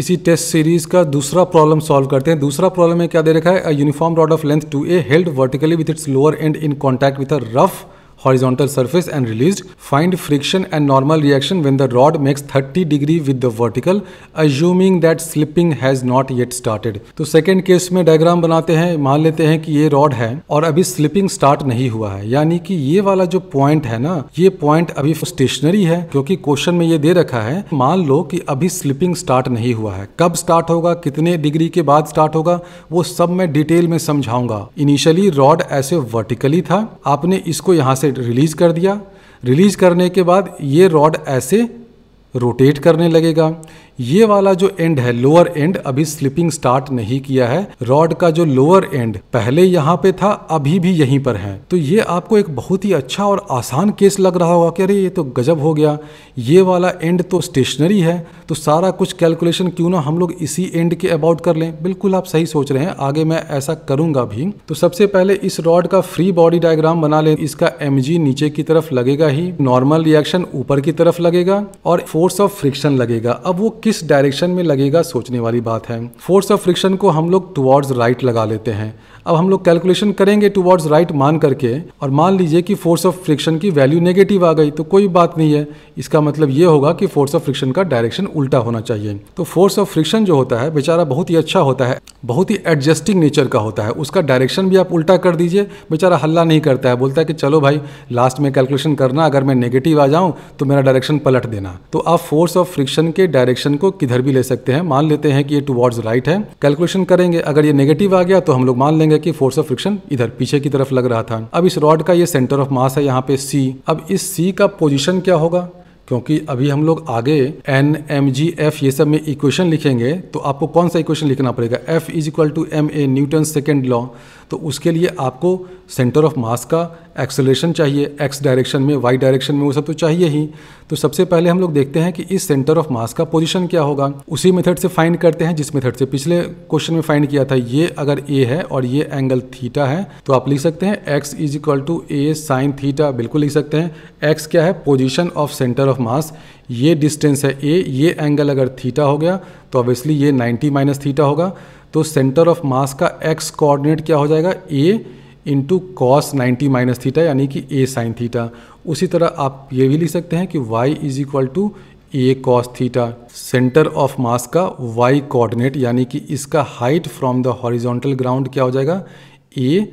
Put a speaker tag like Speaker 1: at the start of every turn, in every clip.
Speaker 1: इसी test series का दूसरा प्रॉब्लम सॉल्व करते हैं दूसरा प्रॉब्लम में क्या दे रखा है uniform rod of length two a held vertically with its lower end in contact with a rough horizontal surface and released. Find friction and normal reaction when the rod makes 30 degree with the vertical assuming that slipping has not yet started. तो second case में diagram बनाते हैं मान लेते हैं कि ये rod है और अभी स्लिपिंग स्टार्ट नहीं हुआ है यानी कि ये वाला जो पॉइंट है ना ये पॉइंट अभी स्टेशनरी है क्योंकि क्वेश्चन में ये दे रखा है मान लो कि अभी स्लिपिंग स्टार्ट नहीं हुआ है कब स्टार्ट होगा कितने डिग्री के बाद स्टार्ट होगा वो सब मैं डिटेल में समझाऊंगा इनिशियली रॉड ऐसे वर्टिकली था आपने इसको यहाँ से रिलीज़ कर दिया रिलीज़ करने के बाद ये रॉड ऐसे रोटेट करने लगेगा ये वाला जो एंड है लोअर एंड अभी स्लिपिंग स्टार्ट नहीं किया है रॉड का जो लोअर एंड पहले यहाँ पे था अभी भी यहीं पर है तो ये आपको एक बहुत ही अच्छा और आसान केस लग रहा होगा कि अरे ये तो गजब हो गया ये वाला एंड तो स्टेशनरी है तो सारा कुछ कैलकुलेशन क्यों ना हम लोग इसी एंड के अबाउट कर लें बिल्कुल आप सही सोच रहे हैं आगे मैं ऐसा करूंगा भी तो सबसे पहले इस रॉड का फ्री बॉडी डायग्राम बना लें इसका एम नीचे की तरफ लगेगा ही नॉर्मल रिएक्शन ऊपर की तरफ लगेगा और फोर्स ऑफ फ्रिक्शन लगेगा अब वो किस डायरेक्शन में लगेगा सोचने वाली बात है फोर्स ऑफ फ्रिक्शन को हम लोग टुवर्ड्स राइट लगा लेते हैं अब हम लोग कैलकुलेशन करेंगे टू राइट मान करके और मान लीजिए कि फोर्स ऑफ फ्रिक्शन की वैल्यू नेगेटिव आ गई तो कोई बात नहीं है इसका मतलब ये होगा कि फोर्स ऑफ फ्रिक्शन का डायरेक्शन उल्टा होना चाहिए तो फोर्स ऑफ फ्रिक्शन जो होता है बेचारा बहुत ही अच्छा होता है बहुत ही एडजस्टिंग नेचर का होता है उसका डायरेक्शन भी आप उल्टा कर दीजिए बेचारा हल्ला नहीं करता है बोलता है कि चलो भाई लास्ट में कैलकुलेशन करना अगर मैं नेगेटिव आ जाऊँ तो मेरा डायरेक्शन पलट देना तो आप फोर्स ऑफ फ्रिक्शन के डायरेक्शन को किधर भी ले सकते हैं मान लेते हैं कि ये टुवर्ड्स राइट है कैलकुलेशन करेंगे अगर ये नेगेटिव आ गया तो हम लोग मान लेंगे देखेंगे कि फोर्स ऑफ फ्रिक्शन इधर पीछे की तरफ लग रहा था अब इस रॉड का ये सेंटर ऑफ मास है यहाँ पे सी अब इस सी का पोजिशन क्या होगा क्योंकि अभी हम लोग आगे एन एम जी एफ ये सब में इक्वेशन लिखेंगे तो आपको कौन सा इक्वेशन लिखना पड़ेगा f is equal to m a Newton second law तो उसके लिए आपको सेंटर ऑफ मास का एक्सलेशन चाहिए एक्स डायरेक्शन में वाई डायरेक्शन में वो सब तो चाहिए ही तो सबसे पहले हम लोग देखते हैं कि इस सेंटर ऑफ मास का पोजीशन क्या होगा उसी मेथड से फाइंड करते हैं जिस मेथड से पिछले क्वेश्चन में फाइंड किया था ये अगर ए है और ये एंगल थीटा है तो आप लिख सकते हैं x is equal to a sine theta बिल्कुल लिख सकते हैं एक्स क्या है position of centre of mass ये डिस्टेंस है ए ये एंगल अगर थीटा हो गया तो ऑब्वियसली ये नाइन्टी माइनस थीटा होगा तो सेंटर ऑफ मास का एक्स कोऑर्डिनेट क्या हो जाएगा a into cos ninety minus theta यानी कि ए साइन थीटा उसी तरह आप ये भी लिख सकते हैं कि y is equal to a cos theta centre of mass का वाई कोऑर्डिनेट यानी कि इसका height from the horizontal ground क्या हो जाएगा a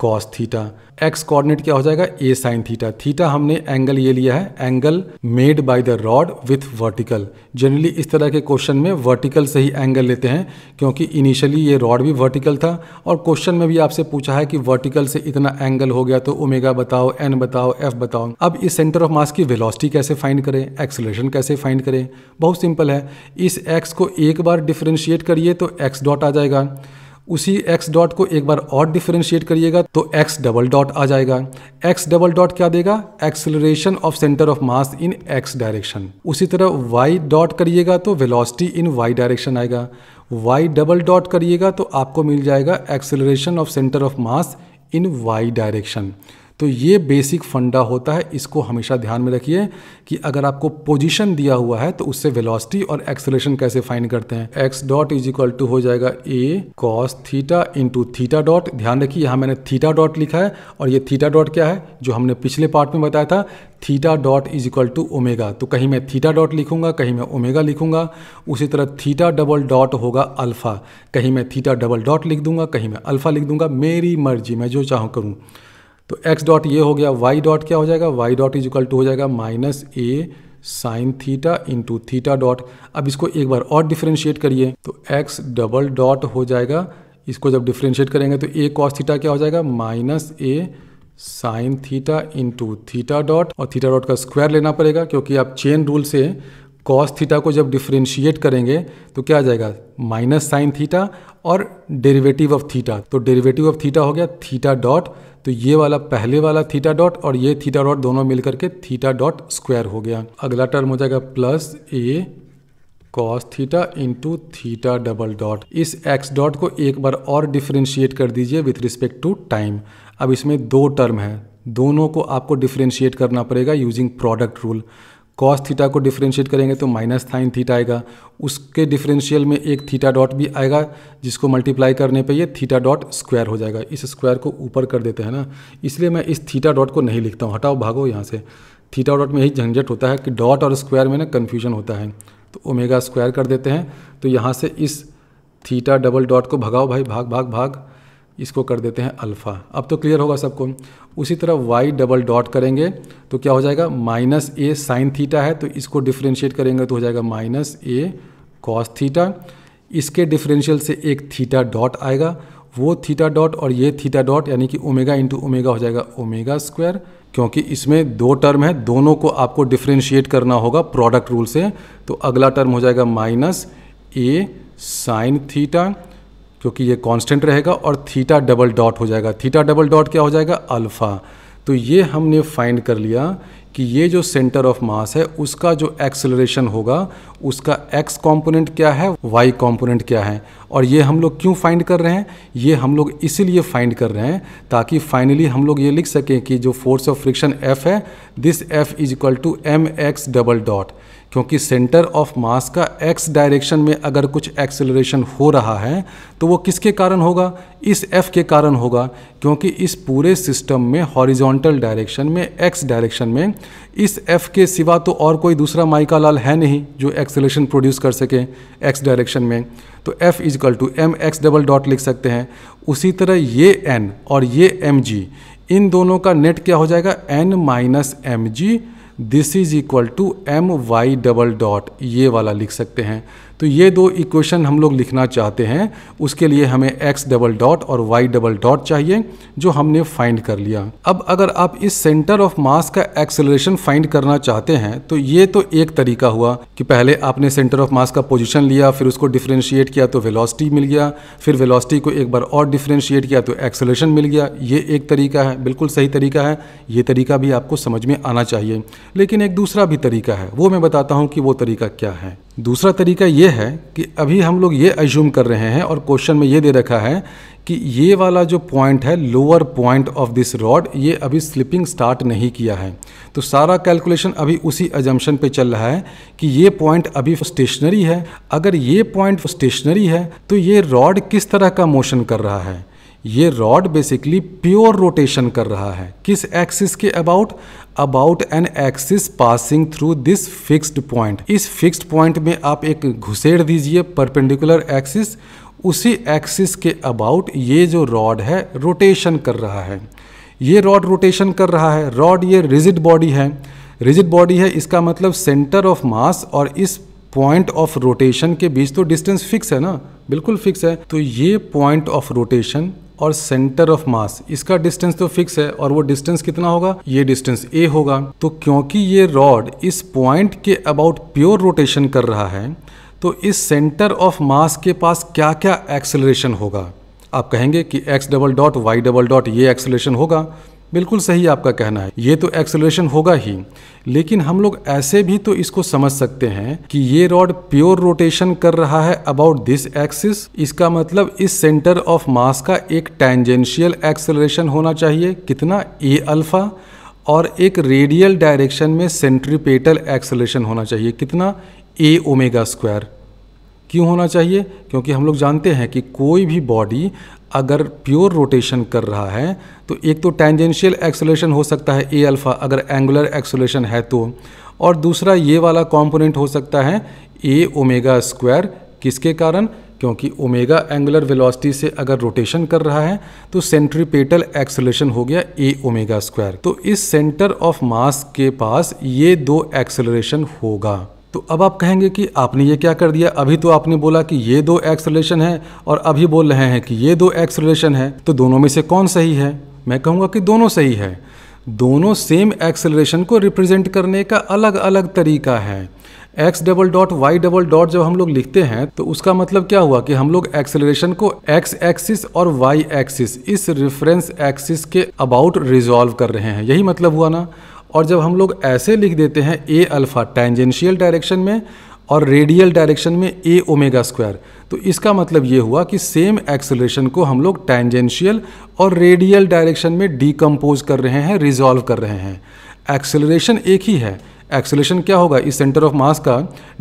Speaker 1: cos theta x coordinate क्या हो जाएगा ए साइन थीटा थीटा हमने एंगल ये लिया है angle made by the rod with vertical generally इस तरह के क्वेश्चन में वर्टिकल से ही एंगल लेते हैं क्योंकि इनिशियली ये रॉड भी वर्टिकल था और क्वेश्चन में भी आपसे पूछा है कि वर्टिकल से इतना एंगल हो गया तो ओमेगा बताओ एन बताओ एफ बताओ अब इस सेंटर ऑफ मास की वेलॉसिटी कैसे फाइंड करें एक्सलेशन कैसे फाइंड करें बहुत सिंपल है इस एक्स को एक बार डिफ्रेंशिएट करिए तो एक्स डॉट आ जाएगा उसी एक्स डॉट को एक बार और डिफ्रेंशिएट करिएगा तो एक्स डबल डॉट आ जाएगा एक्स डबल डॉट क्या देगा acceleration of centre of mass in x direction उसी तरह वाई डॉट करिएगा तो वेलोसिटी इन वाई डायरेक्शन आएगा वाई डबल डॉट करिएगा तो आपको मिल जाएगा acceleration of centre of mass in y direction तो ये बेसिक फंडा होता है इसको हमेशा ध्यान में रखिए कि अगर आपको पोजीशन दिया हुआ है तो उससे वेलोसिटी और एक्सेलेशन कैसे फाइंड करते हैं x dot is equal to हो जाएगा a cos theta into theta dot ध्यान रखिए यहाँ मैंने थीटा डॉट लिखा है और ये थीटा डॉट क्या है जो हमने पिछले पार्ट में बताया था theta dot is equal to omega तो कहीं मैं थीटा डॉट लिखूंगा कहीं मैं ओमेगा लिखूंगा उसी तरह थीटा डबल डॉट होगा अल्फ़ा कहीं मैं थीटा डबल डॉट लिख दूंगा कहीं मैं अल्फ़ा लिख दूंगा मेरी मर्जी मैं जो चाहूँ करूँ तो x डॉट ये हो गया y डॉट क्या हो जाएगा y dot is equal to हो जाएगा minus a sine theta into theta dot अब इसको एक बार और डिफ्रेंशिएट करिए तो x डबल डॉट हो जाएगा इसको जब डिफ्रेंशिएट करेंगे तो ए cos थीटा क्या हो जाएगा minus a sine theta into theta dot और थीटा डॉट का स्क्वायर लेना पड़ेगा क्योंकि आप चेन रूल से कॉस थीटा को जब डिफ्रेंशिएट करेंगे तो क्या आ जाएगा माइनस साइन थीटा और डेरिवेटिव ऑफ थीटा तो डेरिवेटिव ऑफ थीटा हो गया थीटा डॉट तो ये वाला पहले वाला थीटा डॉट और ये थीटा डॉट दोनों मिलकर के थीटा डॉट स्क्वायर हो गया अगला टर्म हो जाएगा plus a cos theta into theta double dot इस एक्स डॉट को एक बार और डिफ्रेंशिएट कर दीजिए विथ रिस्पेक्ट टू टाइम अब इसमें दो टर्म है दोनों को आपको डिफ्रेंशिएट करना पड़ेगा using product rule cos theta को डिफ्रेंशिएट करेंगे तो माइनस थाइन थीटा आएगा उसके डिफरेंशियल में एक थीटा डॉट भी आएगा जिसको मल्टीप्लाई करने पे ये थीटा डॉट स्क्वायर हो जाएगा इस स्क्वायर को ऊपर कर देते हैं ना इसलिए मैं इस थीटा डॉट को नहीं लिखता हूँ हटाओ भागो यहाँ से थीटा डॉट में यही झंझट होता है कि डॉट और स्क्वायर में ना कन्फ्यूजन होता है तो ओमेगा स्क्वायर कर देते हैं तो यहाँ से इस थीटा डबल डॉट को भगाओ भाई भाग भाग भाग इसको कर देते हैं अल्फ़ा अब तो क्लियर होगा सबको उसी तरह वाई डबल डॉट करेंगे तो क्या हो जाएगा माइनस ए साइन थीटा है तो इसको डिफ्रेंशिएट करेंगे तो हो जाएगा माइनस ए कॉस थीटा इसके डिफरेंशियल से एक थीटा डॉट आएगा वो थीटा डॉट और ये थीटा डॉट यानी कि ओमेगा इंटू ओमेगा हो जाएगा ओमेगा स्क्वायर क्योंकि इसमें दो टर्म है दोनों को आपको डिफ्रेंशिएट करना होगा प्रोडक्ट रूल से तो अगला टर्म हो जाएगा माइनस ए साइन थीटा क्योंकि ये कांस्टेंट रहेगा और थीटा डबल डॉट हो जाएगा थीटा डबल डॉट क्या हो जाएगा अल्फ़ा तो ये हमने फाइंड कर लिया कि ये जो सेंटर ऑफ मास है उसका जो एक्सेलरेशन होगा उसका एक्स कंपोनेंट क्या है वाई कंपोनेंट क्या है और ये हम लोग क्यों फाइंड कर रहे हैं ये हम लोग इसीलिए फाइंड कर रहे हैं ताकि फाइनली हम लोग ये लिख सकें कि जो फोर्स ऑफ फ्रिक्शन एफ है this f is equal to m x double dot क्योंकि सेंटर ऑफ मास का एक्स डायरेक्शन में अगर कुछ एक्सेलरेशन हो रहा है तो वो किसके कारण होगा इस एफ के कारण होगा क्योंकि इस पूरे सिस्टम में हॉरिजॉन्टल डायरेक्शन में एक्स डायरेक्शन में इस एफ के सिवा तो और कोई दूसरा माइका लाल है नहीं जो एक्सेलेशन प्रोड्यूस कर सके एक्स डायरेक्शन में तो f is equal to m x double dot लिख सकते हैं उसी तरह ये एन और ये एम जी इन दोनों का नेट क्या हो जाएगा n minus m g this is equal to m y double dot ये वाला लिख सकते हैं तो ये दो इक्वेशन हम लोग लिखना चाहते हैं उसके लिए हमें x डबल डॉट और y डबल डॉट चाहिए जो हमने फाइंड कर लिया अब अगर आप इस सेंटर ऑफ मास का एक्सेलरेशन फाइंड करना चाहते हैं तो ये तो एक तरीका हुआ कि पहले आपने सेंटर ऑफ मास का पोजिशन लिया फिर उसको डिफ्रेंशिएट किया तो वेलासिटी मिल गया फिर वेलासिटी को एक बार और डिफ्रेंशिएट किया तो एक्सेलेशन मिल गया ये एक तरीका है बिल्कुल सही तरीका है ये तरीका भी आपको समझ में आना चाहिए लेकिन एक दूसरा भी तरीका है वो मैं बताता हूँ कि वो तरीका क्या है दूसरा तरीका ये है कि अभी हम लोग ये एज्यूम कर रहे हैं और क्वेश्चन में ये दे रखा है कि ये वाला जो पॉइंट है lower point of this rod ये अभी स्लिपिंग स्टार्ट नहीं किया है तो सारा कैलकुलेशन अभी उसी एजम्पन पे चल रहा है कि ये पॉइंट अभी स्टेशनरी है अगर ये पॉइंट स्टेशनरी है तो ये रॉड किस तरह का मोशन कर रहा है ये रॉड बेसिकली प्योर रोटेशन कर रहा है किस एक्सिस के about about an axis passing through this fixed point इस फिक्स्ड पॉइंट में आप एक घुसेड़ दीजिए परपेंडिकुलर एक्सिस उसी एक्सिस के अबाउट ये जो रॉड है रोटेशन कर रहा है ये रॉड रोटेशन कर रहा है रॉड ये रिजिड बॉडी है रिजिड बॉडी है इसका मतलब सेंटर ऑफ मास और इस पॉइंट ऑफ रोटेशन के बीच तो डिस्टेंस फिक्स है ना बिल्कुल फिक्स है तो ये पॉइंट ऑफ रोटेशन और सेंटर ऑफ मास इसका डिस्टेंस तो फिक्स है और वो डिस्टेंस कितना होगा ये डिस्टेंस ए होगा तो क्योंकि ये रॉड इस पॉइंट के अबाउट प्योर रोटेशन कर रहा है तो इस सेंटर ऑफ मास के पास क्या क्या एक्सेलरेशन होगा आप कहेंगे कि x double dot y double dot ये एक्सेलरेशन होगा बिल्कुल सही आपका कहना है ये तो एक्सेलरेशन होगा ही लेकिन हम लोग ऐसे भी तो इसको समझ सकते हैं कि ये रॉड प्योर रोटेशन कर रहा है अबाउट दिस एक्सिस इसका मतलब इस सेंटर ऑफ मास का एक टेंजेंशियल एक्सेलरेशन होना चाहिए कितना ए अल्फ़ा और एक रेडियल डायरेक्शन में सेंट्रीपेटल एक्सेलरेशन होना चाहिए कितना ए ओमेगा स्क्वायर क्यों होना चाहिए क्योंकि हम लोग जानते हैं कि कोई भी बॉडी अगर प्योर रोटेशन कर रहा है तो एक तो टेंजेंशियल एक्सोलेशन हो सकता है ए अल्फ़ा अगर एंगुलर एक्सोलेशन है तो और दूसरा ये वाला कॉम्पोनेंट हो सकता है ए ओमेगा स्क्वायर किसके कारण क्योंकि ओमेगा एंगुलर वेलोसिटी से अगर रोटेशन कर रहा है तो सेंट्रीपेटल एक्सलेशन हो गया ए ओमेगा स्क्वायर तो इस सेंटर ऑफ मास के पास ये दो एक्सलरेशन होगा तो अब आप कहेंगे कि आपने ये क्या कर दिया अभी तो आपने बोला कि ये दो एक्स रिलेशन है और अभी बोल रहे हैं कि ये दो एक्स रिलेशन है तो दोनों में से कौन सही है मैं कहूँगा कि दोनों सही है दोनों सेम एक्सेलरेशन को रिप्रेजेंट करने का अलग अलग तरीका है x double dot y double dot जब हम लोग लिखते हैं तो उसका मतलब क्या हुआ कि हम लोग एक्सेलरेशन को एक्स एक्सिस और वाई एक्सिस इस रेफरेंस एक्सिस के अबाउट रिजॉल्व कर रहे हैं यही मतलब हुआ ना और जब हम लोग ऐसे लिख देते हैं ए अल्फ़ा टेंजेंशियल डायरेक्शन में और रेडियल डायरेक्शन में ए ओमेगा स्क्वायर तो इसका मतलब ये हुआ कि सेम एक्सेलरेशन को हम लोग टेंजेंशियल और रेडियल डायरेक्शन में डिकम्पोज कर रहे हैं रिजॉल्व कर रहे हैं एक्सेलरेशन एक ही है एक्सेलेशन क्या होगा इस सेंटर ऑफ मास का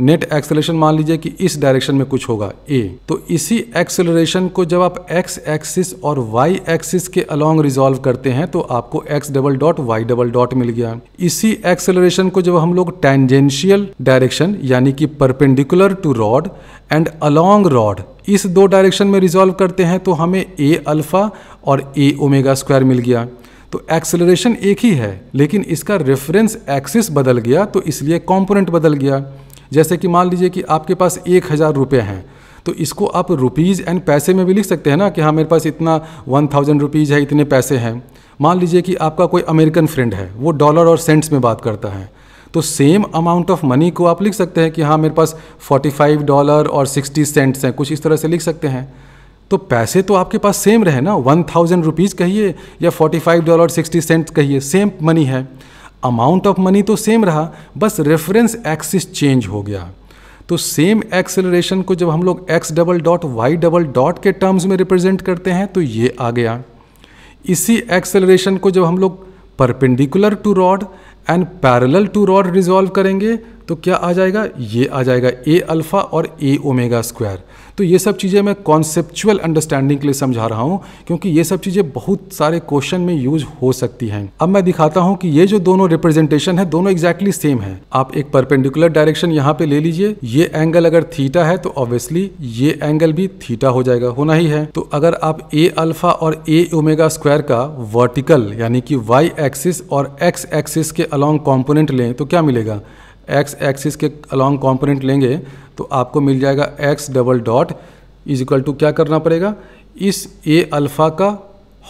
Speaker 1: नेट एक्सेलेशन मान लीजिए कि इस डायरेक्शन में कुछ होगा ए तो इसी एक्सेलरेशन को जब आप एक्स एक्सिस और वाई एक्सिस के अलॉन्ग रिजॉल्व करते हैं तो आपको x double dot y double dot मिल गया इसी एक्सेलरेशन को जब हम लोग टेंजेंशियल डायरेक्शन यानी कि perpendicular to rod and along rod इस दो डायरेक्शन में रिजॉल्व करते हैं तो हमें ए अल्फा और ए ओमेगा स्क्वायर मिल गया तो एक्सेलरेशन एक ही है लेकिन इसका रेफरेंस एक्सिस बदल गया तो इसलिए कॉम्पोनेंट बदल गया जैसे कि मान लीजिए कि आपके पास एक हज़ार रुपये हैं तो इसको आप रुपीज़ एंड पैसे में भी लिख सकते हैं ना कि हाँ मेरे पास इतना वन थाउजेंड रुपीज़ है इतने पैसे हैं मान लीजिए कि आपका कोई अमेरिकन फ्रेंड है वो डॉलर और सेंट्स में बात करता है तो सेम अमाउंट ऑफ मनी को आप लिख सकते हैं कि हाँ मेरे पास फोर्टी फाइव डॉलर और सिक्सटी सेंट्स हैं कुछ इस तरह से लिख सकते हैं तो पैसे तो आपके पास सेम रहे ना वन थाउजेंड रुपीज़ कहिए या forty five dollar sixty cent कहिए सेम मनी है अमाउंट ऑफ मनी तो सेम रहा बस रेफरेंस एक्सिस चेंज हो गया तो सेम एक्सेलरेशन को जब हम लोग x double dot y double dot के टर्म्स में रिप्रेजेंट करते हैं तो ये आ गया इसी एक्सेलरेशन को जब हम लोग perpendicular to rod and parallel to rod resolve करेंगे तो क्या आ जाएगा ये आ जाएगा ए अल्फ़ा और ए ओमेगा स्क्वायर तो ये सब चीज़ें मैं कॉन्सेप्चुअल अंडरस्टैंडिंग के लिए समझा रहा हूँ क्योंकि ये सब चीज़ें बहुत सारे क्वेश्चन में यूज हो सकती हैं अब मैं दिखाता हूँ कि ये जो दोनों रिप्रेजेंटेशन है दोनों एग्जैक्टली exactly सेम है आप एक परपेंडिकुलर डायरेक्शन यहाँ पे ले लीजिए ये एंगल अगर थीटा है तो ऑब्वियसली ये एंगल भी थीटा हो जाएगा होना ही है तो अगर आप ए अल्फा और ए ओमेगा स्क्वायर का वर्टिकल यानी कि वाई एक्सिस और एक्स एक्सिस के अलॉन्ग कॉम्पोनेंट लें तो क्या मिलेगा एक्स एक्सिस के अलॉन्ग कॉम्पोनेंट लेंगे तो आपको मिल जाएगा x double dot is equal to क्या करना पड़ेगा इस ए अल्फ़ा का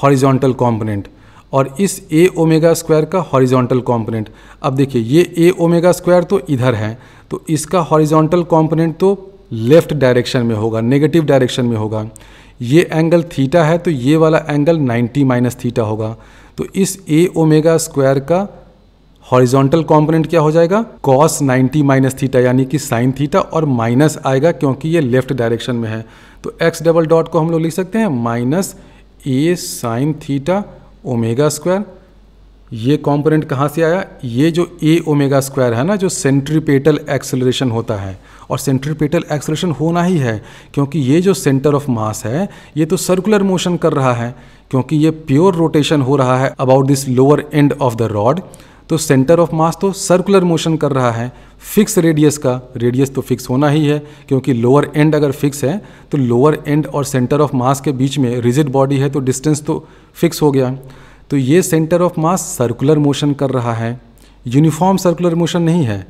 Speaker 1: हॉरिजॉन्टल कॉम्पोनेंट और इस ए ओमेगा स्क्वायर का हॉरिजॉन्टल कॉम्पोनेंट अब देखिए ये ए ओमेगा स्क्वायर तो इधर है तो इसका हॉरिजॉन्टल कॉम्पोनेंट तो लेफ्ट डायरेक्शन में होगा नेगेटिव डायरेक्शन में होगा ये एंगल थीटा है तो ये वाला एंगल 90 माइनस थीटा होगा तो इस ए ओमेगा स्क्वायर का हॉरिजॉन्टल कॉम्पोनेंट क्या हो जाएगा कॉस 90 माइनस थीटा यानी कि साइन थीटा और माइनस आएगा क्योंकि ये लेफ्ट डायरेक्शन में है तो एक्स डबल डॉट को हम लोग लिख सकते हैं minus a sine theta omega square ये कंपोनेंट कहाँ से आया ये जो ए ओमेगा स्क्वायर है ना जो सेंट्रीपेटल एक्सेलरेशन होता है और सेंट्रीपेटल एक्सेलरेशन होना ही है क्योंकि ये जो सेंटर ऑफ मास है ये तो सर्कुलर मोशन कर रहा है क्योंकि ये प्योर रोटेशन हो रहा है about this lower end of the rod तो सेंटर ऑफ मास तो सर्कुलर मोशन कर रहा है फिक्स रेडियस का रेडियस तो फिक्स होना ही है क्योंकि लोअर एंड अगर फिक्स है तो लोअर एंड और सेंटर ऑफ मास के बीच में रिजिड बॉडी है तो डिस्टेंस तो फिक्स हो गया तो ये centre of mass circular motion कर रहा है यूनिफॉर्म सर्कुलर मोशन नहीं है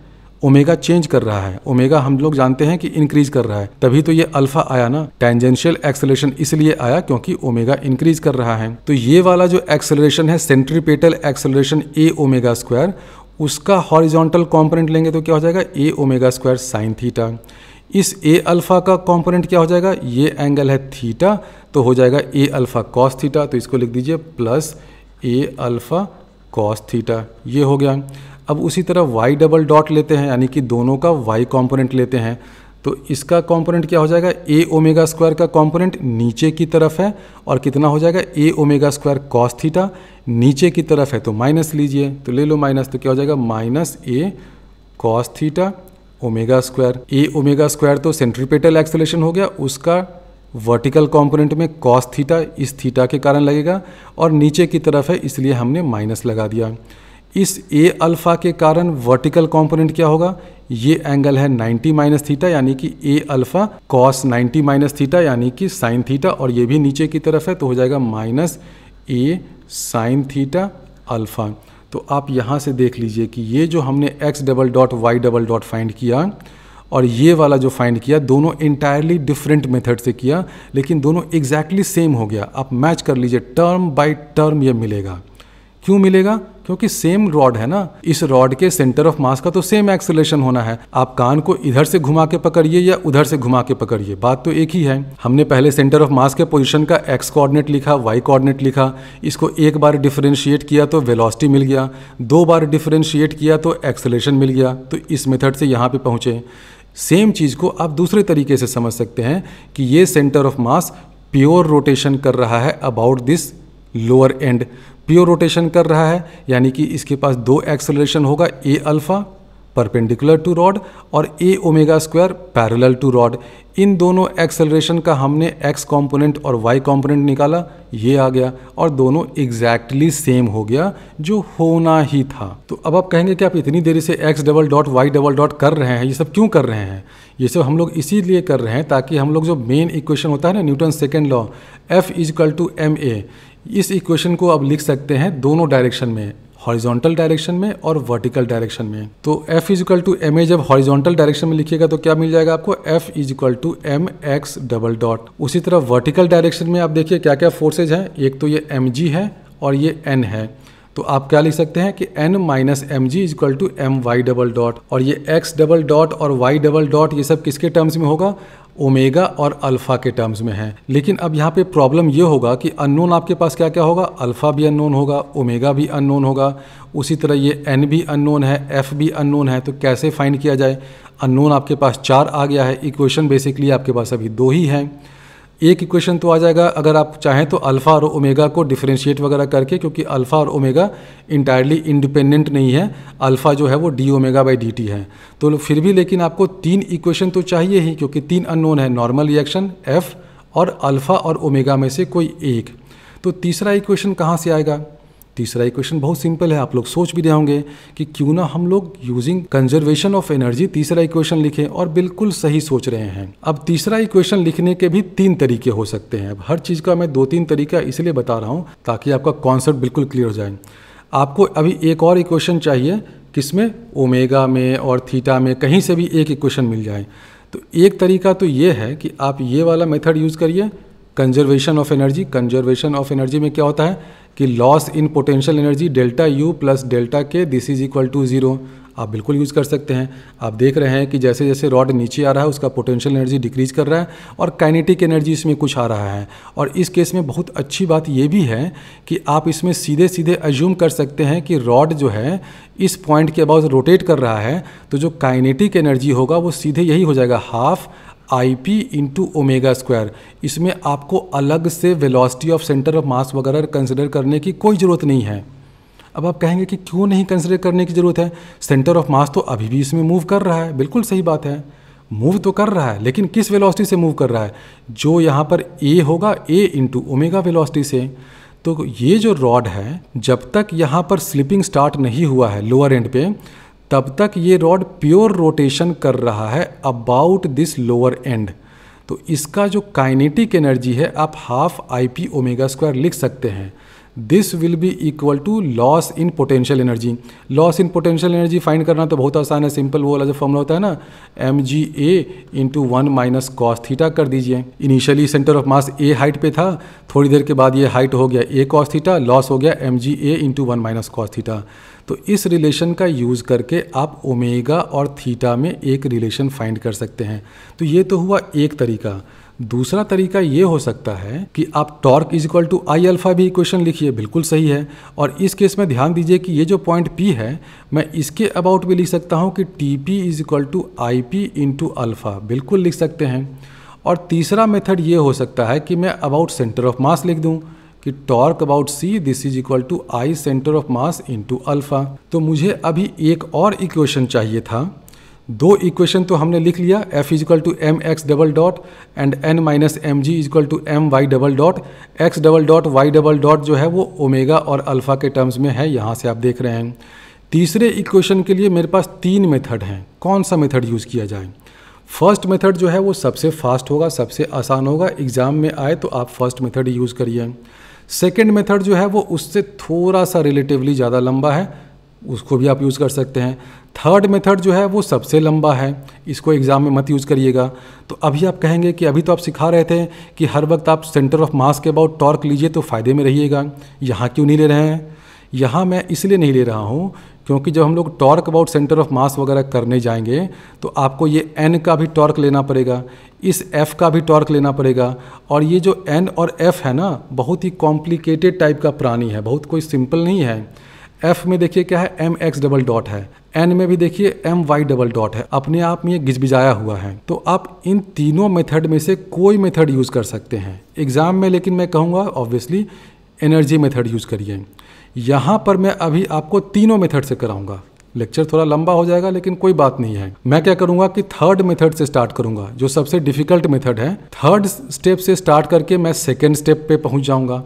Speaker 1: ओमेगा चेंज कर रहा है ओमेगा हम लोग जानते हैं कि इंक्रीज कर रहा है तभी तो ये अल्फा आया ना टेंजेंशियल एक्सेलरेशन इसलिए आया क्योंकि ओमेगा इंक्रीज कर रहा है तो ये वाला जो एक्सेलरेशन है centripetal acceleration a omega square उसका हॉरिजॉन्टल कॉम्पोनेंट लेंगे तो क्या हो जाएगा a omega square sine theta इस ए अल्फ़ा का कॉम्पोनेंट क्या हो जाएगा ये एंगल है थीटा तो हो जाएगा ए अल्फ़ा कॉस थीटा तो इसको लिख दीजिए plus a alpha cos theta ये हो गया अब उसी तरह वाई डबल डॉट लेते हैं यानी कि दोनों का वाई कॉम्पोनेंट लेते हैं तो इसका कंपोनेंट क्या हो जाएगा ए ओमेगा स्क्वायर का कंपोनेंट नीचे की तरफ है और कितना हो जाएगा a omega square cos theta नीचे की तरफ है तो माइनस लीजिए तो ले लो माइनस तो क्या हो जाएगा minus a cos theta omega square a omega square तो सेंट्रीपेटल एक्सलेशन हो गया उसका वर्टिकल कंपोनेंट में कॉस थीटा इस थीटा के कारण लगेगा और नीचे की तरफ है इसलिए हमने माइनस लगा दिया इस ए अल्फ़ा के कारण वर्टिकल कंपोनेंट क्या होगा ये एंगल है 90 माइनस थीटा यानी कि a alpha cos 90 minus theta यानी कि साइन थीटा और ये भी नीचे की तरफ है तो हो जाएगा minus a sine theta alpha तो आप यहाँ से देख लीजिए कि ये जो हमने x double dot y double dot find किया और ये वाला जो फाइंड किया दोनों इंटायरली डिफरेंट मेथड से किया लेकिन दोनों एग्जैक्टली exactly सेम हो गया आप मैच कर लीजिए टर्म बाई टर्म ये मिलेगा क्यों मिलेगा क्योंकि सेम रॉड है ना इस रॉड के सेंटर ऑफ मास का तो सेम एक्सलेशन होना है आप कान को इधर से घुमा के पकड़िए या उधर से घुमा के पकड़िए बात तो एक ही है हमने पहले सेंटर ऑफ मास के पोजिशन का एक्स कोऑर्डिनेट लिखा वाई कोऑर्डिनेट लिखा इसको एक बार डिफ्रेंशिएट किया तो वेलोसिटी मिल गया दो बार डिफ्रेंशिएट किया तो एक्सलेशन मिल गया तो इस मेथड से यहाँ पे पहुँचे सेम चीज़ को आप दूसरे तरीके से समझ सकते हैं कि ये centre of mass pure rotation कर रहा है about this lower end pure rotation कर रहा है यानी कि इसके पास दो एक्सेलरेशन होगा a alpha perpendicular to rod और a omega square parallel to rod इन दोनों एक्सेलरेशन का हमने एक्स कंपोनेंट और वाई कंपोनेंट निकाला ये आ गया और दोनों एग्जैक्टली exactly सेम हो गया जो होना ही था तो अब आप कहेंगे कि आप इतनी देरी से x double dot y double dot कर रहे हैं ये सब क्यों कर रहे हैं ये सब हम लोग इसीलिए कर रहे हैं ताकि हम लोग जो मेन इक्वेशन होता है ना Newton second law F is equal to m a इस इक्वेशन को अब लिख सकते हैं दोनों डायरेक्शन में हॉरिजॉन्टल डायरेक्शन में और वर्टिकल डायरेक्शन में तो F is equal to m a जब हॉरिजॉन्टल डायरेक्शन में लिखिएगा तो क्या मिल जाएगा आपको F is equal to m x double dot उसी तरह वर्टिकल डायरेक्शन में आप देखिए क्या क्या फोर्सेज हैं एक तो ये एम जी है और ये एन है तो आप क्या लिख सकते हैं कि n minus m g is equal to m y double dot और ये x डबल डॉट और y डबल डॉट ये सब किसके टर्म्स में होगा ओमेगा और अल्फ़ा के टर्म्स में है लेकिन अब यहाँ पे प्रॉब्लम ये होगा कि अननोन आपके पास क्या क्या होगा अल्फ़ा भी अननोन होगा ओमेगा भी अननोन होगा उसी तरह ये एन भी अननोन है एफ़ भी अननोन है तो कैसे फाइंड किया जाए अननोन आपके पास चार आ गया है इक्वेशन बेसिकली आपके पास अभी दो ही हैं एक इक्वेशन तो आ जाएगा अगर आप चाहें तो अल्फ़ा और ओमेगा को डिफ्रेंशिएट वगैरह करके क्योंकि अल्फ़ा और ओमेगा इंटायरली इंडिपेंडेंट नहीं है अल्फ़ा जो है वो d omega by d t है तो फिर भी लेकिन आपको तीन इक्वेशन तो चाहिए ही क्योंकि तीन अननोन है नॉर्मल रिएक्शन एफ़ और अल्फ़ा और ओमेगा में से कोई एक तो तीसरा इक्वेशन कहाँ से आएगा तीसरा इक्वेशन बहुत सिंपल है आप लोग सोच भी रहे होंगे कि क्यों ना हम लोग यूजिंग कंजर्वेशन ऑफ एनर्जी तीसरा इक्वेशन लिखें और बिल्कुल सही सोच रहे हैं अब तीसरा इक्वेशन लिखने के भी तीन तरीके हो सकते हैं अब हर चीज़ का मैं दो तीन तरीका इसलिए बता रहा हूँ ताकि आपका कॉन्सेप्ट बिल्कुल क्लियर हो जाए आपको अभी एक और इक्वेशन चाहिए किसमें ओमेगा में और थीटा में कहीं से भी एक इक्वेशन मिल जाए तो एक तरीका तो ये है कि आप ये वाला मेथड यूज़ करिए conservation of energy conservation of energy में क्या होता है कि loss in potential energy delta U plus delta K this is equal to zero आप बिल्कुल यूज़ कर सकते हैं आप देख रहे हैं कि जैसे जैसे रॉड नीचे आ रहा है उसका पोटेंशियल एनर्जी डिक्रीज कर रहा है और काइनेटिक एनर्जी इसमें कुछ आ रहा है और इस केस में बहुत अच्छी बात यह भी है कि आप इसमें सीधे सीधे एज्यूम कर सकते हैं कि रॉड जो है इस पॉइंट के अबाउट रोटेट कर रहा है तो जो काइनेटिक एनर्जी होगा वो सीधे यही हो जाएगा half I P into omega square इसमें आपको अलग से velocity of centre of mass वगैरह कंसिडर करने की कोई ज़रूरत नहीं है अब आप कहेंगे कि क्यों नहीं कंसिडर करने की ज़रूरत है सेंटर ऑफ मास तो अभी भी इसमें मूव कर रहा है बिल्कुल सही बात है मूव तो कर रहा है लेकिन किस वेलोसिटी से मूव कर रहा है जो यहाँ पर ए होगा ए इंटू ओमेगा वेलोसिटी से तो ये जो रॉड है जब तक यहाँ पर स्लिपिंग स्टार्ट नहीं हुआ है लोअर एंड पे तब तक ये रॉड प्योर रोटेशन कर रहा है अबाउट दिस लोअर एंड तो इसका जो काइनेटिक एनर्जी है आप half I P omega square लिख सकते हैं this will be equal to loss in potential energy loss in potential energy find करना तो बहुत आसान है सिंपल वो वाला जो फॉर्मूला होता है ना m g a into one minus cos theta कर दीजिए initially centre of mass a height पे था थोड़ी देर के बाद ये हाइट हो गया ए कॉस थीटा लॉस हो गया m g a into one minus cos theta तो इस रिलेशन का यूज़ करके आप ओमेगा और थीटा में एक रिलेशन फाइंड कर सकते हैं तो ये तो हुआ एक तरीका दूसरा तरीका ये हो सकता है कि आप torque is equal to I alpha भी इक्वेशन लिखिए बिल्कुल सही है और इस केस में ध्यान दीजिए कि ये जो पॉइंट पी है मैं इसके अबाउट भी लिख सकता हूँ कि T P is equal to I P into alpha बिल्कुल लिख सकते हैं और तीसरा मेथड ये हो सकता है कि मैं अबाउट सेंटर ऑफ मास लिख दूँ कि torque about C this is equal to I centre of mass into alpha तो मुझे अभी एक और इक्वेशन चाहिए था दो इक्वेशन तो हमने लिख लिया f equal to m x double dot and n minus m g equal to m y double dot x double dot y double dot जो है वो ओमेगा और अल्फ़ा के टर्म्स में है यहाँ से आप देख रहे हैं तीसरे इक्वेशन के लिए मेरे पास तीन मेथड हैं कौन सा मेथड यूज़ किया जाए फर्स्ट मेथड जो है वो सबसे फास्ट होगा सबसे आसान होगा एग्ज़ाम में आए तो आप फर्स्ट मेथड यूज़ करिए सेकेंड मेथड जो है वो उससे थोड़ा सा रिलेटिवली ज़्यादा लंबा है उसको भी आप यूज़ कर सकते हैं थर्ड मेथड जो है वो सबसे लंबा है इसको एग्ज़ाम में मत यूज़ करिएगा तो अभी आप कहेंगे कि अभी तो आप सिखा रहे थे कि हर वक्त आप सेंटर ऑफ मास के अबाउट टॉर्क लीजिए तो फ़ायदे में रहिएगा यहाँ क्यों नहीं ले रहे हैं यहाँ मैं इसलिए नहीं ले रहा हूँ क्योंकि जब हम लोग torque about centre of mass वगैरह करने जाएंगे तो आपको ये एन का भी टॉर्क लेना पड़ेगा इस एफ़ का भी टॉर्क लेना पड़ेगा और ये जो एन और एफ़ है ना बहुत ही कॉम्प्लिकेटेड टाइप का प्राणी है बहुत कोई सिंपल नहीं है एफ़ में देखिए क्या है एम एक्स डबल डॉट है एन में भी देखिए एम वाई डबल डॉट है अपने आप में ये गिजबिजाया हुआ है तो आप इन तीनों मेथड में से कोई मेथड यूज़ कर सकते हैं एग्ज़ाम में लेकिन मैं कहूँगा ऑब्वियसली एनर्जी मेथड यूज़ करिए यहाँ पर मैं अभी आपको तीनों मेथड से कराऊंगा लेक्चर थोड़ा लंबा हो जाएगा लेकिन कोई बात नहीं है मैं क्या करूंगा कि थर्ड मेथड से स्टार्ट करूंगा जो सबसे डिफिकल्ट मेथड है थर्ड स्टेप से स्टार्ट करके मैं सेकेंड स्टेप पे पहुंच जाऊंगा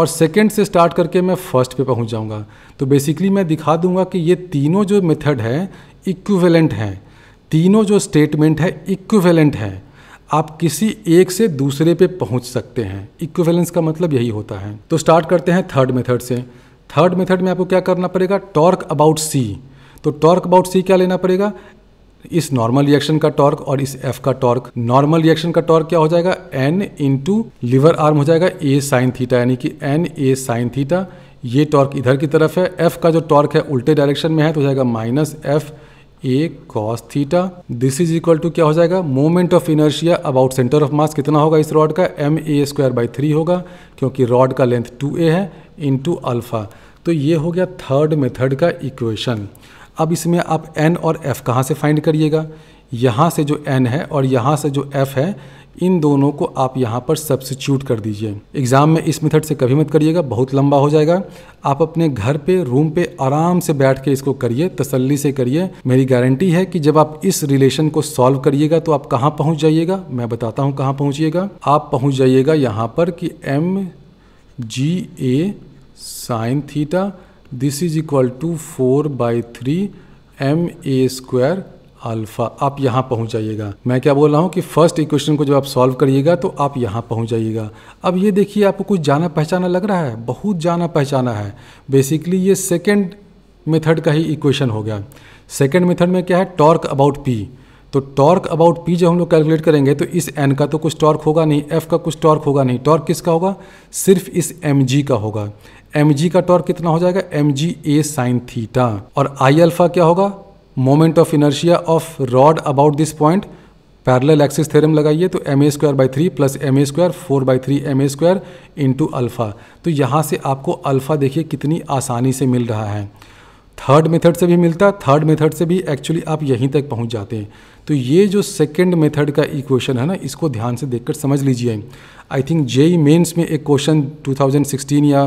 Speaker 1: और सेकेंड से स्टार्ट करके मैं फर्स्ट पे पहुंच जाऊंगा तो बेसिकली मैं दिखा दूंगा कि ये तीनों जो मेथड है इक्विवेलेंट हैं तीनों जो स्टेटमेंट है इक्विवेलेंट हैं आप किसी एक से दूसरे पे पहुंच सकते हैं इक्विवेलेंस का मतलब यही होता है तो स्टार्ट करते हैं थर्ड मेथड से थर्ड मेथड में आपको क्या करना पड़ेगा टॉर्क अबाउट सी तो टॉर्क अबाउट सी क्या लेना पड़ेगा इस नॉर्मल रिएक्शन का टॉर्क और इस एफ का टॉर्क नॉर्मल रिएक्शन का टॉर्क क्या हो जाएगा एन इंटू लिवर आर्म हो जाएगा ए साइन थीटा यानी कि एन ए साइन थीटा ये टॉर्क इधर की तरफ है एफ का जो टॉर्क है उल्टे डायरेक्शन में है तो हो जाएगा minus F a cos theta this is equal to क्या हो जाएगा moment of inertia about centre of mass कितना होगा इस रॉड का m a square by three होगा क्योंकि रॉड का लेंथ टू ए है टू अल्फा तो ये हो गया थर्ड मेथड का इक्वेशन अब इसमें आप एन और एफ कहाँ से फाइंड करिएगा यहाँ से जो एन है और यहाँ से जो एफ है इन दोनों को आप यहाँ पर सब्सिट्यूट कर दीजिए एग्ज़ाम में इस मेथड से कभी मत करिएगा बहुत लंबा हो जाएगा आप अपने घर पे रूम पे आराम से बैठ के इसको करिए तसल्ली से करिए मेरी गारंटी है कि जब आप इस रिलेशन को सॉल्व करिएगा तो आप कहाँ पहुँच जाइएगा मैं बताता हूँ कहाँ पहुँचिएगा आप पहुँच जाइएगा यहाँ पर कि m g a sine theta this is equal to four by three m a square alpha आप यहाँ पहुँच जाइएगा मैं क्या बोल रहा हूँ कि फर्स्ट इक्वेशन को जब आप सॉल्व करिएगा तो आप यहाँ पहुँच जाइएगा अब ये देखिए आपको कुछ जाना पहचाना लग रहा है बहुत जाना पहचाना है बेसिकली ये सेकेंड मेथड का ही इक्वेशन हो गया सेकेंड मेथड में क्या है टॉर्क अबाउट पी तो टॉर्क अबाउट पी जब हम लोग कैलकुलेट करेंगे तो इस एन का तो कुछ टॉर्क होगा नहीं एफ का कुछ टॉर्क होगा नहीं टॉर्क किसका होगा सिर्फ इस एम जी का होगा एम जी का टॉर्क कितना हो जाएगा m g a sine theta और आई अल्फा क्या होगा moment of inertia of rod about this point parallel axis theorem लगाइए तो m a square by three plus m a square four by three m a square into alpha तो यहाँ से आपको alpha देखिए कितनी आसानी से मिल रहा है थर्ड मेथड से भी मिलता है थर्ड मेथड से भी एक्चुअली आप यहीं तक पहुँच जाते हैं तो ये जो सेकेंड मेथड का इक्वेशन है ना इसको ध्यान से देखकर समझ लीजिए आई थिंक जेई मेन्स में एक क्वेश्चन 2016 या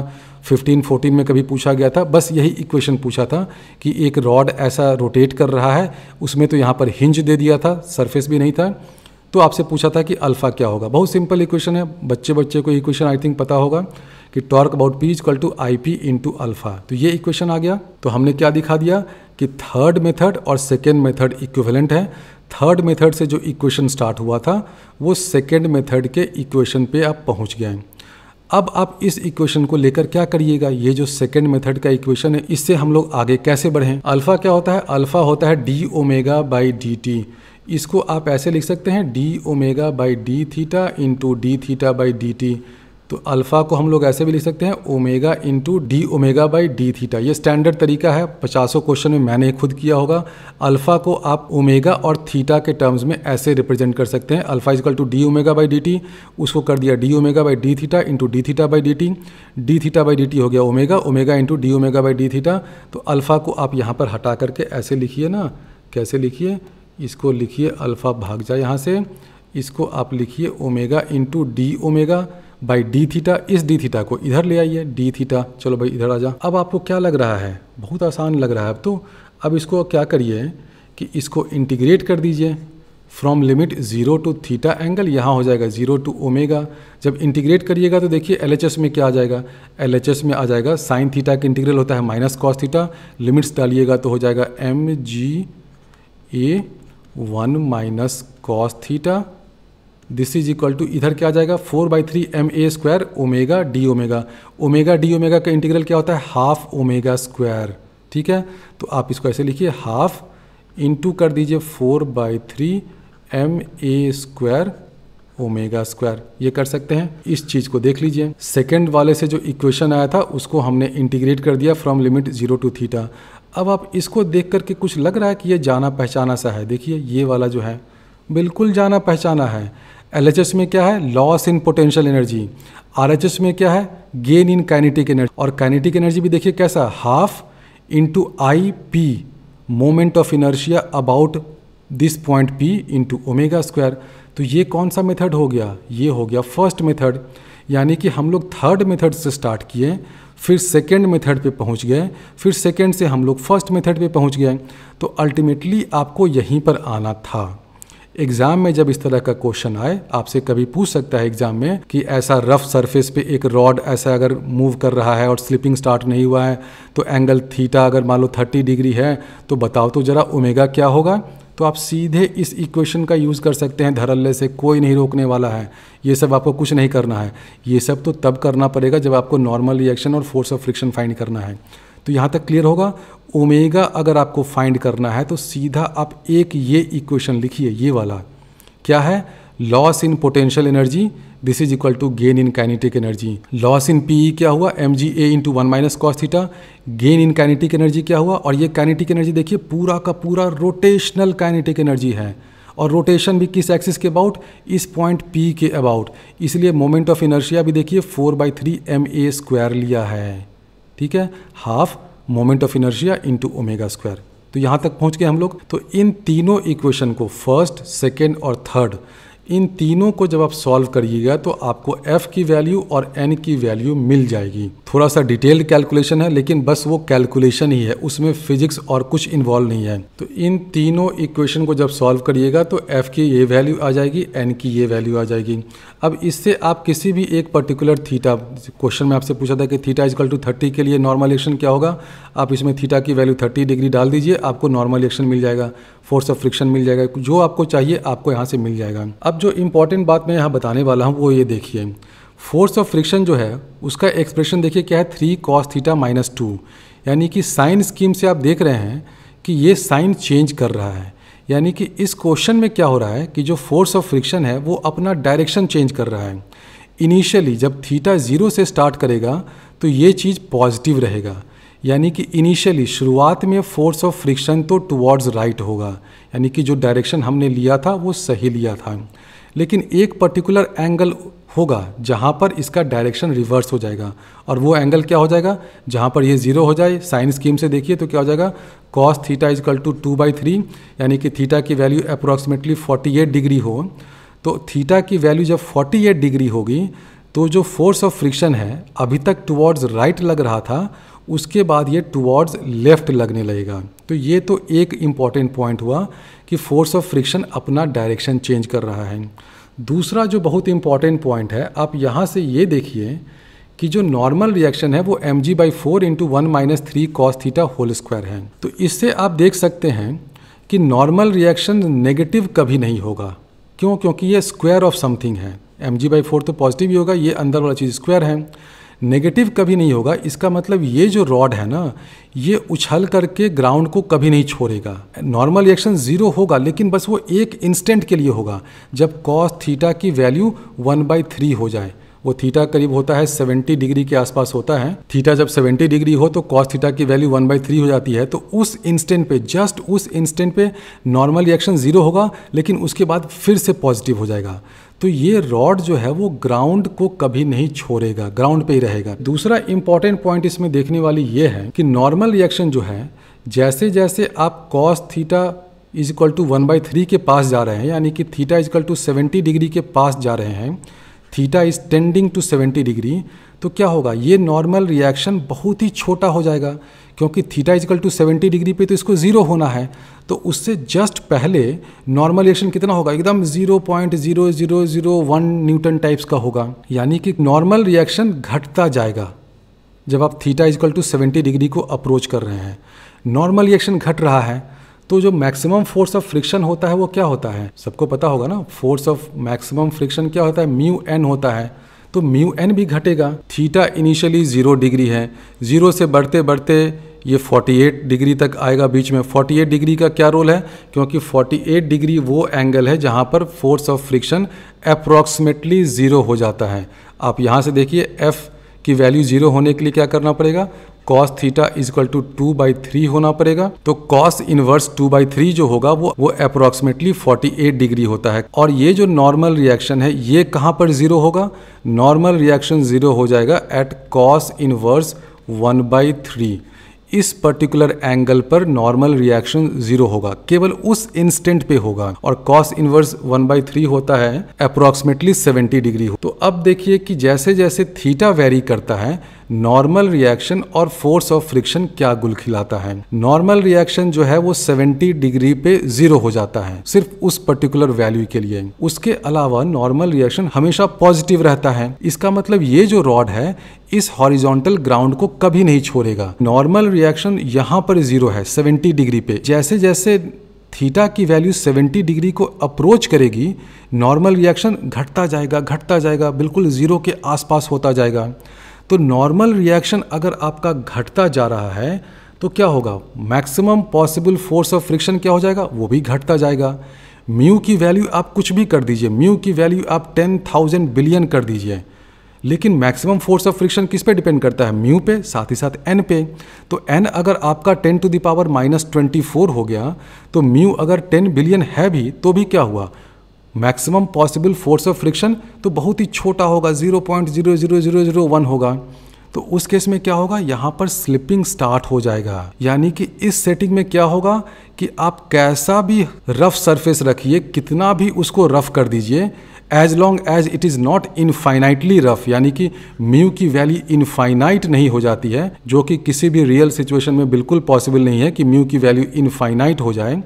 Speaker 1: 15 14 में कभी पूछा गया था बस यही इक्वेशन पूछा था कि एक रॉड ऐसा रोटेट कर रहा है उसमें तो यहाँ पर हिंज दे दिया था सरफेस भी नहीं था तो आपसे पूछा था कि अल्फ़ा क्या होगा बहुत सिंपल इक्वेशन है बच्चे बच्चे को इक्वेशन आई थिंक पता होगा कि torque about P is equal to I P into alpha तो ये इक्वेशन आ गया तो हमने क्या दिखा दिया कि थर्ड मेथड और सेकेंड मेथड इक्विवेलेंट है थर्ड मेथड से जो इक्वेशन स्टार्ट हुआ था वो सेकेंड मेथड के इक्वेशन पे आप पहुंच गए हैं अब आप इस इक्वेशन को लेकर क्या करिएगा ये जो सेकेंड मेथड का इक्वेशन है इससे हम लोग आगे कैसे बढ़ें अल्फा क्या होता है अल्फा होता है d omega by d t इसको आप ऐसे लिख सकते हैं d omega by d theta into d theta by d t तो अल्फ़ा को हम लोग ऐसे भी लिख सकते हैं omega into d omega by d theta ये स्टैंडर्ड तरीका है पचासों क्वेश्चन में मैंने खुद किया होगा अल्फ़ा को आप ओमेगा और थीटा के टर्म्स में ऐसे रिप्रेजेंट कर सकते हैं alpha equal to d omega by d t उसको कर दिया d omega by d theta into d theta by d t d theta by d t हो गया omega omega into d omega by d theta तो alpha को आप यहाँ पर हटा करके ऐसे लिखिए ना कैसे लिखिए इसको लिखिए अल्फ़ा भाग जाए यहाँ से इसको आप लिखिए omega into d omega by d theta इस डी थीटा को इधर ले आइए डी थीटा चलो भाई इधर आ जा अब आपको क्या लग रहा है बहुत आसान लग रहा है अब तो अब इसको क्या करिए कि इसको इंटीग्रेट कर दीजिए from limit zero to theta angle यहाँ हो जाएगा ज़ीरो टू ओमेगा जब इंटीग्रेट करिएगा तो देखिए एल में क्या आ जाएगा एल में आ जाएगा साइन थीटा का इंटीग्रल होता है माइनस कॉस थीटा लिमिट्स डालिएगा तो हो जाएगा m g a one minus cos theta this is equal to इधर क्या आ जाएगा four by three m a square omega d omega omega d omega का इंटीग्रल क्या होता है हाफ ओमेगा स्क्वायर ठीक है तो आप इसको ऐसे लिखिए हाफ इंटू कर दीजिए four by three m a square omega square ये कर सकते हैं इस चीज़ को देख लीजिए सेकेंड वाले से जो इक्वेशन आया था उसको हमने इंटीग्रेट कर दिया from limit zero to theta अब आप इसको देख करके कुछ लग रहा है कि ये जाना पहचाना सा है देखिए ये वाला जो है बिल्कुल जाना पहचाना है एल में क्या है loss in potential energy R में क्या है गेन इन काइनेटिक एनर्जी और काइनेटिक एनर्जी भी देखिए कैसा half into I P moment of inertia about this point P into omega square तो ये कौन सा मेथड हो गया ये हो गया फर्स्ट मेथड यानी कि हम लोग थर्ड मेथड से स्टार्ट किए फिर सेकेंड मेथड पे पहुंच गए फिर सेकेंड से हम लोग फर्स्ट मेथड पे पहुंच गए तो अल्टीमेटली आपको यहीं पर आना था एग्जाम में जब इस तरह का क्वेश्चन आए आपसे कभी पूछ सकता है एग्जाम में कि ऐसा रफ सरफेस पे एक रॉड ऐसा अगर मूव कर रहा है और स्लिपिंग स्टार्ट नहीं हुआ है तो एंगल थीटा अगर मान लो थर्टी डिग्री है तो बताओ तो जरा ओमेगा क्या होगा तो आप सीधे इस इक्वेशन का यूज़ कर सकते हैं धरल्ले से कोई नहीं रोकने वाला है ये सब आपको कुछ नहीं करना है ये सब तो तब करना पड़ेगा जब आपको नॉर्मल रिएक्शन और फोर्स ऑफ फ्रिक्शन फाइंड करना है तो यहाँ तक क्लियर होगा ओमेगा अगर आपको फाइंड करना है तो सीधा आप एक ये इक्वेशन लिखिए ये वाला क्या है loss in potential energy this is equal to gain in kinetic energy loss in P क्या हुआ m g a into one minus cos theta gain in kinetic energy क्या हुआ और ये काइनेटिक एनर्जी देखिए पूरा का पूरा रोटेशनल काइनेटिक एनर्जी है और रोटेशन भी किस एक्सिस के अबाउट इस पॉइंट पी के अबाउट इसलिए मोमेंट ऑफ इनर्शिया भी देखिए four by three m a square लिया है ठीक है half moment of inertia into omega square तो यहाँ तक पहुँच गए हम लोग तो इन तीनों इक्वेशन को फर्स्ट सेकेंड और थर्ड इन तीनों को जब आप सॉल्व करिएगा तो आपको एफ़ की वैल्यू और एन की वैल्यू मिल जाएगी थोड़ा सा डिटेल्ड कैलकुलेशन है लेकिन बस वो कैलकुलेशन ही है उसमें फिजिक्स और कुछ इन्वॉल्व नहीं है तो इन तीनों इक्वेशन को जब सॉल्व करिएगा तो एफ की ये वैल्यू आ जाएगी एन की ये वैल्यू आ जाएगी अब इससे आप किसी भी एक पर्टिकुलर थीटा क्वेश्चन में आपसे पूछा था कि थीटा इजकल टू थर्टी के लिए नॉर्मल एक्शन क्या होगा आप इसमें थीटा की वैल्यू थर्टी डिग्री डाल दीजिए आपको नॉर्मल एक्शन मिल जाएगा फोर्स ऑफ फ्रिक्शन मिल जाएगा जो आपको चाहिए आपको यहाँ से मिल जाएगा अब जो इम्पॉर्टेंट बात मैं यहाँ बताने वाला हूँ वो ये देखिए फोर्स ऑफ फ्रिक्शन जो है उसका एक्सप्रेशन देखिए क्या है three cos theta minus two यानी कि साइन स्कीम से आप देख रहे हैं कि ये साइन चेंज कर रहा है यानी कि इस क्वेश्चन में क्या हो रहा है कि जो फोर्स ऑफ फ्रिक्शन है वो अपना डायरेक्शन चेंज कर रहा है इनिशियली जब थीटा ज़ीरो से स्टार्ट करेगा तो ये चीज़ पॉजिटिव रहेगा यानी कि इनिशियली शुरुआत में फोर्स ऑफ फ्रिक्शन तो टुवर्ड्स राइट होगा यानी कि जो डायरेक्शन हमने लिया था वो सही लिया था लेकिन एक पर्टिकुलर एंगल होगा जहाँ पर इसका डायरेक्शन रिवर्स हो जाएगा और वो एंगल क्या हो जाएगा जहाँ पर ये जीरो हो जाए साइन स्कीम से देखिए तो क्या हो जाएगा cos theta equal to two by three यानी कि थीटा की वैल्यू फोर्टी 48 डिग्री हो तो थीटा की वैल्यू जब 48 डिग्री होगी तो जो फोर्स ऑफ फ्रिक्शन है अभी तक टुवर्ड्स राइट लग रहा था उसके बाद ये टुवर्ड्स लेफ़्ट लगने लगेगा तो ये तो एक इम्पॉर्टेंट पॉइंट हुआ कि फोर्स ऑफ फ्रिक्शन अपना डायरेक्शन चेंज कर रहा है दूसरा जो बहुत इम्पॉर्टेंट पॉइंट है आप यहाँ से ये देखिए कि जो नॉर्मल रिएक्शन है वो m g by four into one minus three cos theta whole square है तो इससे आप देख सकते हैं कि नॉर्मल रिएक्शन नेगेटिव कभी नहीं होगा क्यों क्योंकि ये स्क्वायर ऑफ समथिंग है एम जी बाई फोर तो पॉजिटिव ही होगा ये अंदर वाला चीज़ स्क्वायर है नेगेटिव कभी नहीं होगा इसका मतलब ये जो रॉड है ना ये उछल करके ग्राउंड को कभी नहीं छोड़ेगा नॉर्मल रिएक्शन ज़ीरो होगा लेकिन बस वो एक इंस्टेंट के लिए होगा जब कॉस थीटा की वैल्यू वन बाई थ्री हो जाए वो थीटा करीब होता है 70 डिग्री के आसपास होता है थीटा जब 70 डिग्री हो तो कॉस थीटा की वैल्यू वन बाई थ्री हो जाती है तो उस इंस्टेंट पे जस्ट उस इंस्टेंट पे नॉर्मल रिएक्शन जीरो होगा लेकिन उसके बाद फिर से पॉजिटिव हो जाएगा तो ये रॉड जो है वो ग्राउंड को कभी नहीं छोड़ेगा ग्राउंड पे ही रहेगा दूसरा इंपॉर्टेंट पॉइंट इसमें देखने वाली ये है कि नॉर्मल रिएक्शन जो है जैसे जैसे आप cos theta is equal to one by three के पास जा रहे हैं यानी कि theta is equal to seventy degree के पास जा रहे हैं theta is tending to seventy degree तो क्या होगा ये नॉर्मल रिएक्शन बहुत ही छोटा हो जाएगा क्योंकि theta equal to seventy degree पे तो इसको ज़ीरो होना है तो उससे जस्ट पहले नॉर्मल रिएक्शन कितना होगा एकदम zero point zero zero zero one newton types का होगा यानी कि नॉर्मल रिएक्शन घटता जाएगा जब आप theta equal to seventy degree को अप्रोच कर रहे हैं नॉर्मल रिएक्शन घट रहा है तो जो मैक्सिमम फोर्स ऑफ फ्रिक्शन होता है वो क्या होता है सबको पता होगा ना फोर्स ऑफ मैक्सिमम फ्रिक्शन क्या होता है म्यू एन होता है तो म्यू एन भी घटेगा थीटा इनिशियली ज़ीरो डिग्री है ज़ीरो से बढ़ते बढ़ते ये 48 डिग्री तक आएगा बीच में 48 डिग्री का क्या रोल है क्योंकि 48 डिग्री वो एंगल है जहाँ पर force of friction approximately zero हो जाता है आप यहाँ से देखिए एफ़ की वैल्यू ज़ीरो होने के लिए क्या करना पड़ेगा cos theta is equal to two by three होना पड़ेगा तो cos inverse two by three जो होगा वो वो अप्रोक्सीमेटली फोर्टी एट डिग्री होता है और ये जो नॉर्मल रिएक्शन है ये कहाँ पर जीरो होगा नॉर्मल रिएक्शन जीरो हो जाएगा at cos inverse one by three इस पर्टिकुलर एंगल पर नॉर्मल रिएक्शन जीरो होगा केवल उस इंस्टेंट पे होगा और cos inverse one by three होता है अप्रोक्सीमेटली सेवेंटी डिग्री हो तो अब देखिए कि जैसे जैसे थीटा वेरी करता है नॉर्मल रिएक्शन और फोर्स ऑफ फ्रिक्शन क्या गुल खिलाता है नॉर्मल रिएक्शन जो है वो 70 डिग्री पे जीरो हो जाता है सिर्फ उस पर्टिकुलर वैल्यू के लिए उसके अलावा नॉर्मल रिएक्शन हमेशा पॉजिटिव रहता है इसका मतलब ये जो रॉड है इस हॉरिजॉन्टल ग्राउंड को कभी नहीं छोड़ेगा नॉर्मल रिएक्शन यहाँ पर जीरो है सेवेंटी डिग्री पे जैसे जैसे थीटा की वैल्यू 70 डिग्री को अप्रोच करेगी नॉर्मल रिएक्शन घटता जाएगा घटता जाएगा बिल्कुल ज़ीरो के आसपास होता जाएगा तो नॉर्मल रिएक्शन अगर आपका घटता जा रहा है तो क्या होगा maximum possible force of friction क्या हो जाएगा वो भी घटता जाएगा म्यू की वैल्यू आप कुछ भी कर दीजिए म्यू की वैल्यू आप टेन थाउजेंड बिलियन कर दीजिए लेकिन मैक्सिमम फोर्स ऑफ फ्रिक्शन किस पे डिपेंड करता है म्यू पे साथ ही साथ एन पे तो एन अगर आपका ten to the power minus twenty four हो गया तो म्यू अगर टेन बिलियन है भी तो भी क्या हुआ maximum possible force of friction तो बहुत ही छोटा होगा zero point zero zero zero zero one होगा तो उस केस में क्या होगा यहाँ पर स्लिपिंग स्टार्ट हो जाएगा यानी कि इस सेटिंग में क्या होगा कि आप कैसा भी रफ सरफेस रखिए कितना भी उसको रफ कर दीजिए as long as it is not infinitely rough यानी कि म्यू की वैल्यू इनफाइनाइट नहीं हो जाती है जो कि किसी भी रियल सिचुएशन में बिल्कुल पॉसिबल नहीं है कि म्यू की वैल्यू इनफाइनाइट हो जाए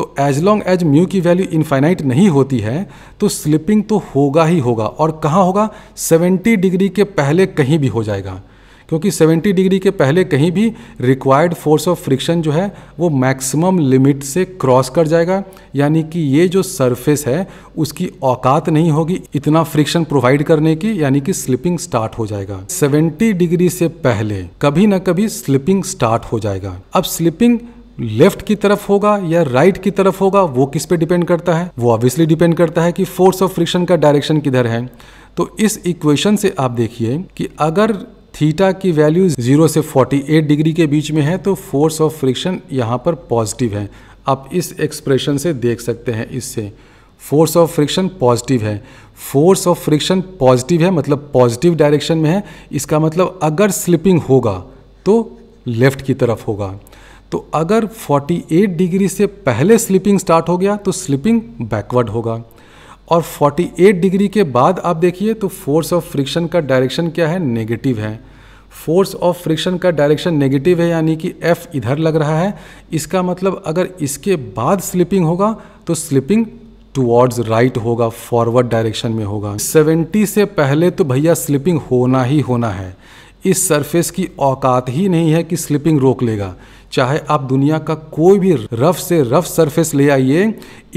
Speaker 1: तो एज लॉन्ग एज म्यू की वैल्यू इनफाइनाइट नहीं होती है तो स्लिपिंग तो होगा ही होगा और कहाँ होगा 70 डिग्री के पहले कहीं भी हो जाएगा क्योंकि 70 डिग्री के पहले कहीं भी रिक्वायर्ड फोर्स ऑफ फ्रिक्शन जो है वो मैक्सिमम लिमिट से क्रॉस कर जाएगा यानी कि ये जो सरफेस है उसकी औकात नहीं होगी इतना फ्रिक्शन प्रोवाइड करने की यानी कि स्लिपिंग स्टार्ट हो जाएगा 70 डिग्री से पहले कभी ना कभी स्लिपिंग स्टार्ट हो जाएगा अब स्लिपिंग लेफ्ट की तरफ होगा या राइट की तरफ होगा वो किस पे डिपेंड करता है वो ऑब्वियसली डिपेंड करता है कि फोर्स ऑफ फ्रिक्शन का डायरेक्शन किधर है तो इस इक्वेशन से आप देखिए कि अगर थीटा की वैल्यू जीरो से 48 डिग्री के बीच में है तो फोर्स ऑफ फ्रिक्शन यहाँ पर पॉजिटिव है आप इस एक्सप्रेशन से देख सकते हैं इससे फोर्स ऑफ फ्रिक्शन पॉजिटिव है फोर्स ऑफ फ्रिक्शन पॉजिटिव है मतलब पॉजिटिव डायरेक्शन में है इसका मतलब अगर स्लिपिंग होगा तो लेफ्ट की तरफ होगा तो अगर 48 डिग्री से पहले स्लिपिंग स्टार्ट हो गया तो स्लिपिंग बैकवर्ड होगा और 48 डिग्री के बाद आप देखिए तो फोर्स ऑफ फ्रिक्शन का डायरेक्शन क्या है नेगेटिव है फोर्स ऑफ फ्रिक्शन का डायरेक्शन नेगेटिव है यानी कि एफ इधर लग रहा है इसका मतलब अगर इसके बाद स्लिपिंग होगा तो स्लिपिंग टुवर्ड्स राइट होगा फॉरवर्ड डायरेक्शन में होगा 70 से पहले तो भैया स्लिपिंग होना ही होना है इस सरफेस की औकात ही नहीं है कि स्लिपिंग रोक लेगा चाहे आप दुनिया का कोई भी रफ से रफ सरफेस ले आइए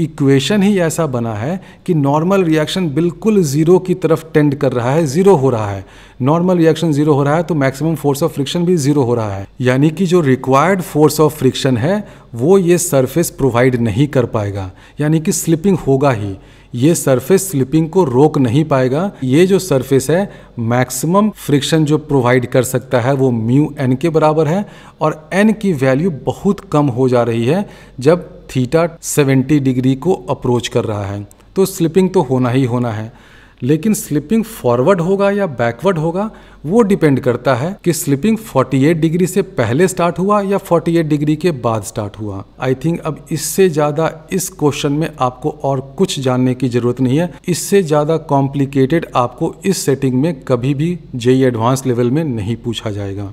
Speaker 1: इक्वेशन ही ऐसा बना है कि नॉर्मल रिएक्शन बिल्कुल ज़ीरो की तरफ टेंड कर रहा है ज़ीरो हो रहा है नॉर्मल रिएक्शन ज़ीरो हो रहा है तो मैक्सिमम फोर्स ऑफ फ्रिक्शन भी ज़ीरो हो रहा है यानी कि जो रिक्वायर्ड फोर्स ऑफ फ्रिक्शन है वो ये सरफेस प्रोवाइड नहीं कर पाएगा यानी कि स्लिपिंग होगा ही ये सरफेस स्लिपिंग को रोक नहीं पाएगा ये जो सरफेस है मैक्सिमम फ्रिक्शन जो प्रोवाइड कर सकता है वो म्यू एन के बराबर है और एन की वैल्यू बहुत कम हो जा रही है जब थीटा 70 डिग्री को अप्रोच कर रहा है तो स्लिपिंग तो होना ही होना है लेकिन स्लिपिंग फॉरवर्ड होगा या बैकवर्ड होगा वो डिपेंड करता है कि स्लिपिंग 48 डिग्री से पहले स्टार्ट हुआ या 48 डिग्री के बाद स्टार्ट हुआ आई थिंक अब इससे ज़्यादा इस क्वेश्चन में आपको और कुछ जानने की ज़रूरत नहीं है इससे ज़्यादा कॉम्प्लिकेटेड आपको इस सेटिंग में कभी भी जेई एडवांस लेवल में नहीं पूछा जाएगा